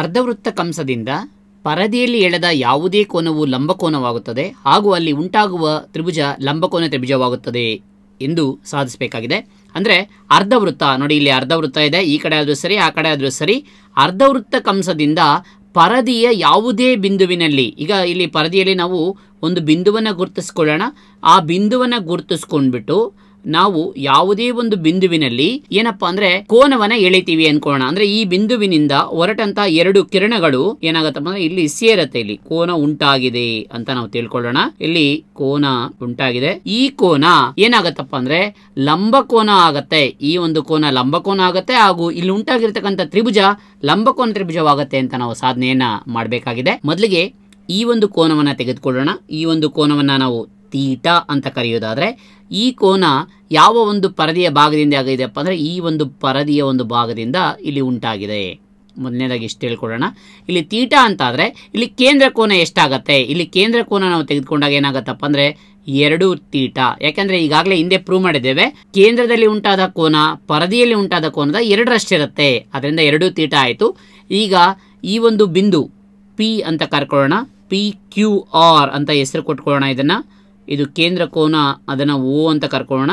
ಅರ್ಧವೃತ್ತ ಕಂಸದಿಂದ ಪರದೆಯಲ್ಲಿ ಎಳೆದ ಯಾವುದೇ ಕೋನವು ಲಂಬಕೋನವಾಗುತ್ತದೆ ಹಾಗೂ ಅಲ್ಲಿ ಉಂಟಾಗುವ ತ್ರಿಭುಜ ಲಂಬಕೋನ ತ್ರಿಭುಜವಾಗುತ್ತದೆ ಎಂದು ಸಾಧಿಸಬೇಕಾಗಿದೆ ಅಂದರೆ ಅರ್ಧವೃತ್ತ ನೋಡಿ ಇಲ್ಲಿ ಅರ್ಧವೃತ್ತ ಇದೆ ಈ ಕಡೆ ಆದರೂ ಸರಿ ಆ ಕಡೆ ಆದರೂ ಸರಿ ಅರ್ಧವೃತ್ತ ಕಂಸದಿಂದ ಪರದಿಯ ಯಾವುದೇ ಬಿಂದುವಿನಲ್ಲಿ ಈಗ ಇಲ್ಲಿ ಪರದಿಯಲ್ಲಿ ನಾವು ಒಂದು ಬಿಂದುವನ್ನು ಗುರುತಿಸ್ಕೊಳ್ಳೋಣ ಆ ಬಿಂದುವನ್ನು ಗುರುತಿಸ್ಕೊಂಡ್ಬಿಟ್ಟು ನಾವು ಯಾವುದೇ ಒಂದು ಬಿಂದುವಿನಲ್ಲಿ ಏನಪ್ಪಾ ಅಂದ್ರೆ ಕೋನವನ್ನ ಎಳಿತೀವಿ ಅನ್ಕೋಣ ಅಂದ್ರೆ ಈ ಬಿಂದುವಿನಿಂದ ಹೊರಟಂತ ಎರಡು ಕಿರಣಗಳು ಏನಾಗತ್ತಪ್ಪ ಅಂದ್ರೆ ಇಲ್ಲಿ ಸೇರತ್ತೆ ಇಲ್ಲಿ ಕೋನ ಉಂಟಾಗಿದೆ ಅಂತ ನಾವು ತಿಳ್ಕೊಳ್ಳೋಣ ಇಲ್ಲಿ ಕೋನ ಉಂಟಾಗಿದೆ ಈ ಕೋನ ಏನಾಗತ್ತಪ್ಪ ಅಂದ್ರೆ ಲಂಬ ಕೋನ ಆಗತ್ತೆ ಈ ಒಂದು ಕೋನ ಲಂಬ ಕೋನ ಆಗತ್ತೆ ಹಾಗೂ ಇಲ್ಲಿ ಉಂಟಾಗಿರ್ತಕ್ಕಂಥ ತ್ರಿಭುಜ ಲಂಬಕೋನ ತ್ರಿಭುಜವಾಗತ್ತೆ ಅಂತ ನಾವು ಸಾಧನೆಯನ್ನ ಮಾಡಬೇಕಾಗಿದೆ ಮೊದಲಿಗೆ ಈ ಒಂದು ಕೋನವನ್ನ ತೆಗೆದುಕೊಳ್ಳೋಣ ಈ ಒಂದು ಕೋನವನ್ನ ನಾವು ತೀಟ ಅಂತ ಕರೆಯೋದಾದರೆ ಈ ಕೋನ ಯಾವ ಒಂದು ಪರದೆಯ ಭಾಗದಿಂದ ಆಗಿದೆಯಪ್ಪ ಅಂದರೆ ಈ ಒಂದು ಪರದೆಯ ಒಂದು ಭಾಗದಿಂದ ಇಲ್ಲಿ ಉಂಟಾಗಿದೆ ಮೊದಲನೇದಾಗಿ ಇಷ್ಟು ಹೇಳ್ಕೊಡೋಣ ಇಲ್ಲಿ ತೀಟ ಅಂತಾದರೆ ಇಲ್ಲಿ ಕೇಂದ್ರ ಕೋನ ಎಷ್ಟಾಗತ್ತೆ ಇಲ್ಲಿ ಕೇಂದ್ರ ಕೋನ ನಾವು ತೆಗೆದುಕೊಂಡಾಗ ಏನಾಗತ್ತಪ್ಪ ಅಂದರೆ ಎರಡು ತೀಟ ಯಾಕೆಂದರೆ ಈಗಾಗಲೇ ಹಿಂದೆ ಪ್ರೂವ್ ಮಾಡಿದ್ದೇವೆ ಕೇಂದ್ರದಲ್ಲಿ ಉಂಟಾದ ಕೋನ ಪರದೆಯಲ್ಲಿ ಉಂಟಾದ ಕೋನದ ಎರಡರಷ್ಟಿರುತ್ತೆ ಅದರಿಂದ ಎರಡು ತೀಟ ಆಯಿತು ಈಗ ಈ ಒಂದು ಬಿಂದು ಪಿ ಅಂತ ಕರ್ಕೊಳ್ಳೋಣ ಪಿ ಕ್ಯೂ ಆರ್ ಅಂತ ಹೆಸರು ಕೊಟ್ಕೊಳ್ಳೋಣ ಇದನ್ನು ಇದು ಕೇಂದ್ರ ಕೋನ ಅದನ್ನು ಓ ಅಂತ ಕರ್ಕೊಳ್ಳೋಣ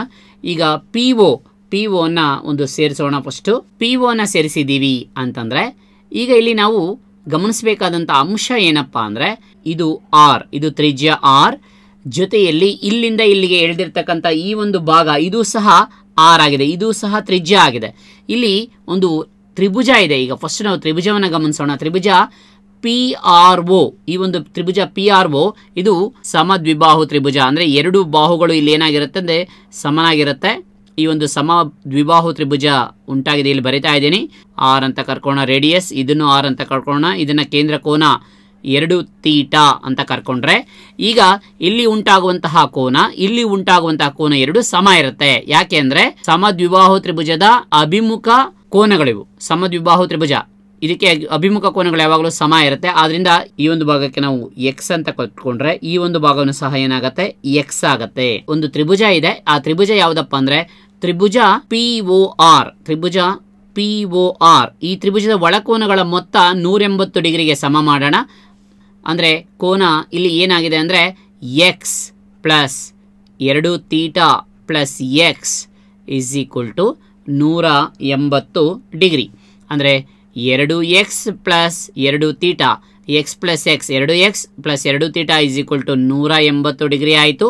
ಈಗ ಪಿ ಒ ಪಿ ಒನ ಒಂದು ಸೇರಿಸೋಣ ಫಸ್ಟು ಪಿ ಒನ ಸೇರಿಸಿದ್ದೀವಿ ಅಂತಂದರೆ ಈಗ ಇಲ್ಲಿ ನಾವು ಗಮನಿಸಬೇಕಾದಂಥ ಅಂಶ ಏನಪ್ಪ ಅಂದರೆ ಇದು ಆರ್ ಇದು ತ್ರಿಜ್ಯ ಆರ್ ಜೊತೆಯಲ್ಲಿ ಇಲ್ಲಿಂದ ಇಲ್ಲಿಗೆ ಎಳೆದಿರ್ತಕ್ಕಂಥ ಈ ಒಂದು ಭಾಗ ಇದು ಸಹ ಆರ್ ಆಗಿದೆ ಇದು ಸಹ ತ್ರಿಜ್ಯ ಆಗಿದೆ ಇಲ್ಲಿ ಒಂದು ತ್ರಿಭುಜ ಇದೆ ಈಗ ಫಸ್ಟ್ ನಾವು ತ್ರಿಭುಜವನ್ನು ಗಮನಿಸೋಣ ತ್ರಿಭುಜ ಪಿ ಆರ್ ಒ ಈ ಒಂದು ತ್ರಿಭುಜ ಪಿ ಆರ್ ಒ ಇದು ಸಮದ್ವಿಬಾಹು ತ್ರಿಭುಜ ಅಂದ್ರೆ ಎರಡು ಬಾಹುಗಳು ಇಲ್ಲಿ ಏನಾಗಿರುತ್ತೆ ಅಂದ್ರೆ ಸಮನಾಗಿರುತ್ತೆ ಈ ಒಂದು ಸಮ ದ್ವಿಬಾಹು ತ್ರಿಭುಜ ಉಂಟಾಗಿದೆ ಇಲ್ಲಿ ಬರಿತಾ ಇದ್ದೀನಿ ಆರ್ ಅಂತ ಕರ್ಕೋಣ ರೇಡಿಯಸ್ ಇದನ್ನು ಆರ್ ಅಂತ ಕರ್ಕೋಣ ಇದನ್ನ ಕೇಂದ್ರ ಕೋನ ಎರಡು ತೀಟಾ ಅಂತ ಕರ್ಕೊಂಡ್ರೆ ಈಗ ಇಲ್ಲಿ ಉಂಟಾಗುವಂತಹ ಕೋನ ಇಲ್ಲಿ ಉಂಟಾಗುವಂತಹ ಕೋನ ಎರಡು ಸಮ ಇರುತ್ತೆ ಯಾಕೆ ಅಂದ್ರೆ ಸಮದ್ವಿಬಾಹು ತ್ರಿಭುಜದ ಅಭಿಮುಖ ಕೋನಗಳಿವು ಸಮದ್ವಿಬಾಹು ತ್ರಿಭುಜ ಇದಕ್ಕೆ ಅಭಿಮುಖ ಕೋನಗಳು ಯಾವಾಗಲೂ ಸಮ ಇರುತ್ತೆ ಆದ್ರಿಂದ ಈ ಒಂದು ಭಾಗಕ್ಕೆ ನಾವು ಎಕ್ಸ್ ಅಂತ ಕೊಟ್ಕೊಂಡ್ರೆ ಈ ಒಂದು ಭಾಗವನ್ನು ಸಹ ಏನಾಗುತ್ತೆ ಎಕ್ಸ್ ಆಗತ್ತೆ ಒಂದು ತ್ರಿಭುಜ ಇದೆ ಆ ತ್ರಿಭುಜ ಯಾವ್ದಪ್ಪ ಅಂದ್ರೆ ತ್ರಿಭುಜ ಪಿ ಓ ಆರ್ ತ್ರಿಭುಜ ಪಿ ಓ ಆರ್ ಈ ತ್ರಿಭುಜದ ಒಳಕೋನಗಳ ಮೊತ್ತ ನೂರೆಂಬತ್ತು ಡಿಗ್ರಿಗೆ ಸಮ ಮಾಡೋಣ ಅಂದರೆ ಕೋನ ಇಲ್ಲಿ ಏನಾಗಿದೆ ಅಂದರೆ ಎಕ್ಸ್ ಪ್ಲಸ್ ಎರಡು theta plus x is equal to ನೂರ ಎಂಬತ್ತು ಡಿಗ್ರಿ ಅಂದರೆ ಎರಡು ಎಕ್ಸ್ ಪ್ಲಸ್ ಎರಡು ತೀಟಾ ಎಕ್ಸ್ ಪ್ಲಸ್ ಎಕ್ಸ್ ಎರಡು ಎಕ್ಸ್ ಪ್ಲಸ್ ಎರಡು ತೀಟಾ ಇಸ್ ಈಕ್ವಲ್ ಟು ನೂರ ಎಂಬತ್ತು ಡಿಗ್ರಿ ಆಯಿತು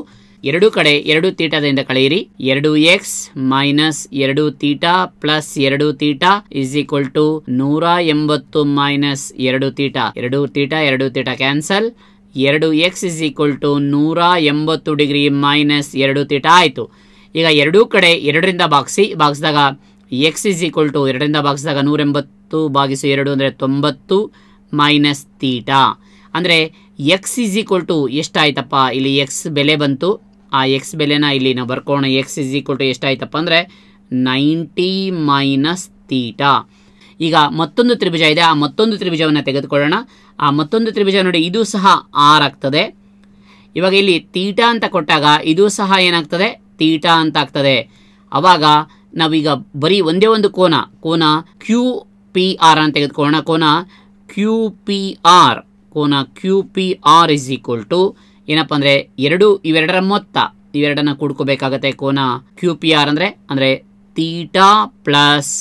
ಎರಡು ಕಡೆ ಎರಡು ತೀಟಾದಿಂದ ಕಳೆಯಿರಿ ಎರಡು ಎಕ್ಸ್ ಮೈನಸ್ ಎರಡು ತೀಟಾ ಪ್ಲಸ್ ಎರಡು ತೀಟಾ ಇಸ್ ಈಕ್ವಲ್ ಟು ನೂರ ಎಂಬತ್ತು ಮೈನಸ್ ಎರಡು ತೀಟಾ ಎರಡು ತೀಟಾ ಎರಡು ತೀಟಾ ಕ್ಯಾನ್ಸಲ್ ಎರಡು ಎಕ್ಸ್ ಇಸ್ ಈಕ್ವಲ್ ಟು ನೂರ ಎಂಬತ್ತು ಡಿಗ್ರಿ ಮೈನಸ್ ಎರಡು ತೀಟಾ ಆಯಿತು ಈಗ ಎರಡೂ ಕಡೆ ಎರಡರಿಂದ ಬಾಕ್ಸಿ ಬಾಕ್ಸ್ದಾಗ ಎಕ್ಸ್ ಇಸ್ ಈಕ್ವಲ್ ಟು ಎರಡರಿಂದ ಬಾಕ್ಸ್ದಾಗ ನೂರ ಎಂಬತ್ತು ಹತ್ತು ಭಾಗಿಸು ಎರಡು ಅಂದರೆ ತೊಂಬತ್ತು ಮೈನಸ್ ತೀಟ ಅಂದರೆ ಎಕ್ಸ್ ಇಸ್ ಈಕ್ವಲ್ ಟು ಎಷ್ಟಾಯ್ತಪ್ಪ ಇಲ್ಲಿ ಎಕ್ಸ್ ಬೆಲೆ ಬಂತು ಆ ಎಕ್ಸ್ ಬೆಲೆನ ಇಲ್ಲಿ ನಾವು ಬರ್ಕೋಣ ಎಕ್ಸ್ ಇಸ್ ಈಕ್ವಲ್ ಟು ಎಷ್ಟಾಯ್ತಪ್ಪ ಅಂದರೆ ನೈಂಟಿ ಮೈನಸ್ ತೀಟ ಈಗ ಮತ್ತೊಂದು ತ್ರಿಭುಜ ಇದೆ ಆ ಮತ್ತೊಂದು ತ್ರಿಭುಜವನ್ನು ತೆಗೆದುಕೊಳ್ಳೋಣ ಆ ಮತ್ತೊಂದು ತ್ರಿಭುಜ ನೋಡಿ ಇದು ಸಹ ಆರ್ ಆಗ್ತದೆ ಇವಾಗ ಇಲ್ಲಿ ತೀಟ ಅಂತ ಕೊಟ್ಟಾಗ ಇದು ಸಹ ಏನಾಗ್ತದೆ ತೀಟಾ ಅಂತ ಆಗ್ತದೆ ಅವಾಗ ನಾವೀಗ ಬರೀ ಒಂದೇ ಒಂದು ಕೋನ ಕೋನ ಕ್ಯೂ ಪಿ ಆರ್ ಅಂತ ತೆಗೆದುಕೊಳ್ಳೋಣ ಕೋನ ಕ್ಯೂ ಪಿ ಆರ್ ಕೋನ Q P R is equal to ಏನಪ್ಪ ಅಂದರೆ ಎರಡು ಇವೆರಡರ ಮೊತ್ತ ಇವೆರಡನ್ನ ಕೂಡ್ಕೋಬೇಕಾಗತ್ತೆ ಕೋನ ಕ್ಯೂ ಪಿ ಆರ್ ಅಂದರೆ ಅಂದರೆ theta plus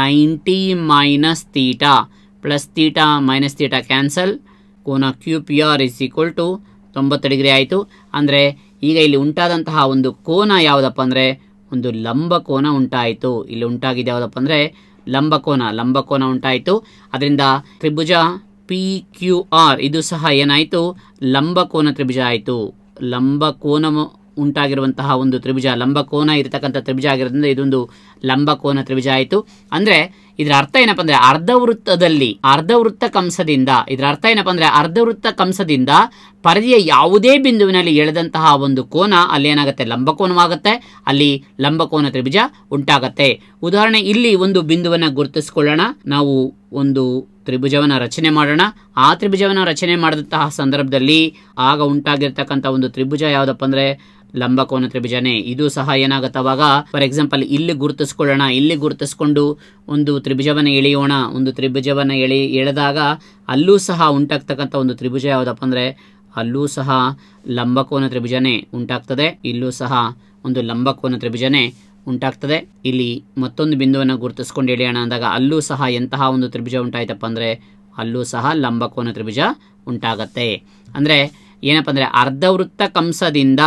ninety minus theta plus theta minus theta cancel ಕೋನ Q P R is equal to ತೊಂಬತ್ತು ಡಿಗ್ರಿ ಆಯಿತು ಅಂದರೆ ಈಗ ಇಲ್ಲಿ ಉಂಟಾದಂತಹ ಒಂದು ಕೋನ ಯಾವುದಪ್ಪ ಅಂದರೆ ಒಂದು ಲಂಬ ಕೋನ ಉಂಟಾಯಿತು ಇಲ್ಲಿ ಉಂಟಾಗಿದ್ದು ಯಾವುದಪ್ಪ ಅಂದರೆ ಲಂಬಕೋನ ಲಂಬಕೋನ ಉಂಟಾಯಿತು ಅದರಿಂದ ತ್ರಿಭುಜ ಪಿ ಕ್ಯೂ ಆರ್ ಇದು ಸಹ ಏನಾಯಿತು ಲಂಬಕೋನ ತ್ರಿಭುಜ ಆಯಿತು ಲಂಬಕೋನ ಉಂಟಾಗಿರುವಂತಹ ಒಂದು ತ್ರಿಭುಜ ಲಂಬಕೋನ ಇರತಕ್ಕಂಥ ತ್ರಿಭುಜ ಆಗಿರೋದ್ರಿಂದ ಇದೊಂದು ಲಂಬಕೋನ ತ್ರಿಭುಜ ಆಯಿತು ಅಂದರೆ ಇದರ ಅರ್ಥ ಏನಪ್ಪ ಅಂದರೆ ಅರ್ಧವೃತ್ತದಲ್ಲಿ ಅರ್ಧವೃತ್ತ ಕಂಸದಿಂದ ಇದರ ಅರ್ಥ ಏನಪ್ಪ ಅಂದರೆ ವೃತ್ತ ಕಂಸದಿಂದ ಪರದೆಯ ಯಾವುದೇ ಬಿಂದುವಿನಲ್ಲಿ ಎಳೆದಂತಹ ಒಂದು ಕೋನ ಅಲ್ಲಿ ಏನಾಗುತ್ತೆ ಲಂಬಕೋನವಾಗುತ್ತೆ ಅಲ್ಲಿ ಲಂಬಕೋನ ತ್ರಿಭುಜ ಉಂಟಾಗತ್ತೆ ಉದಾಹರಣೆ ಇಲ್ಲಿ ಒಂದು ಬಿಂದುವನ್ನು ಗುರುತಿಸಿಕೊಳ್ಳೋಣ ನಾವು ಒಂದು ತ್ರಿಭುಜವನ್ನು ರಚನೆ ಮಾಡೋಣ ಆ ತ್ರಿಭುಜವನ್ನು ರಚನೆ ಮಾಡಿದಂತಹ ಸಂದರ್ಭದಲ್ಲಿ ಆಗ ಉಂಟಾಗಿರ್ತಕ್ಕಂಥ ಒಂದು ತ್ರಿಭುಜ ಯಾವುದಪ್ಪ ಅಂದರೆ ಲಂಬಕೋನ ತ್ರಿಭುಜನೇ ಇದು ಸಹ ಏನಾಗತ್ತವಾಗ ಫಾರ್ ಎಕ್ಸಾಂಪಲ್ ಇಲ್ಲಿ ಗುರುತಿಸ್ಕೊಳ್ಳೋಣ ಇಲ್ಲಿ ಗುರುತಿಸ್ಕೊಂಡು ಒಂದು ತ್ರಿಭುಜವನ್ನು ಎಳೆಯೋಣ ಒಂದು ತ್ರಿಭುಜವನ್ನು ಎಳಿ ಎಳೆದಾಗ ಅಲ್ಲೂ ಸಹ ಉಂಟಾಗ್ತಕ್ಕಂಥ ಒಂದು ತ್ರಿಭುಜ ಯಾವುದಪ್ಪ ಅಂದರೆ ಅಲ್ಲೂ ಸಹ ಲಂಬಕೋನ ತ್ರಿಭುಜನೇ ಉಂಟಾಗ್ತದೆ ಇಲ್ಲೂ ಸಹ ಒಂದು ಲಂಬಕೋನ ತ್ರಿಭುಜನೇ ಉಂಟಾಗ್ತದೆ ಇಲ್ಲಿ ಮತ್ತೊಂದು ಬಿಂದುವನ್ನು ಗುರುತಿಸ್ಕೊಂಡು ಎಳೆಯೋಣ ಅಂದಾಗ ಅಲ್ಲೂ ಸಹ ಎಂತಹ ಒಂದು ತ್ರಿಭುಜ ಉಂಟಾಯ್ತಪ್ಪ ಅಂದರೆ ಅಲ್ಲೂ ಸಹ ಲಂಬಕೋನ ತ್ರಿಭುಜ ಉಂಟಾಗತ್ತೆ ಅಂದರೆ ಏನಪ್ಪ ಅಂದರೆ ಅರ್ಧವೃತ್ತ ಕಂಸದಿಂದ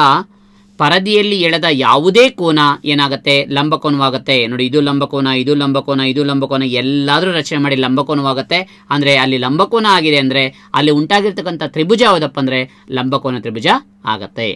ಪರದಿಯಲ್ಲಿ ಎಳೆದ ಯಾವುದೇ ಕೋನ ಏನಾಗುತ್ತೆ ಲಂಬಕೋನವಾಗುತ್ತೆ ನೋಡಿ ಇದು ಲಂಬಕೋನ ಇದು ಲಂಬಕೋನ ಇದು ಲಂಬಕೋನ ಎಲ್ಲಾದರೂ ರಚನೆ ಮಾಡಿ ಲಂಬಕೋನವಾಗುತ್ತೆ ಅಂದರೆ ಅಲ್ಲಿ ಲಂಬಕೋನ ಆಗಿದೆ ಅಂದರೆ ಅಲ್ಲಿ ಉಂಟಾಗಿರ್ತಕ್ಕಂಥ ತ್ರಿಭುಜ ಯಾವುದಪ್ಪ ಅಂದರೆ ಲಂಬಕೋನ ತ್ರಿಭುಜ ಆಗತ್ತೆ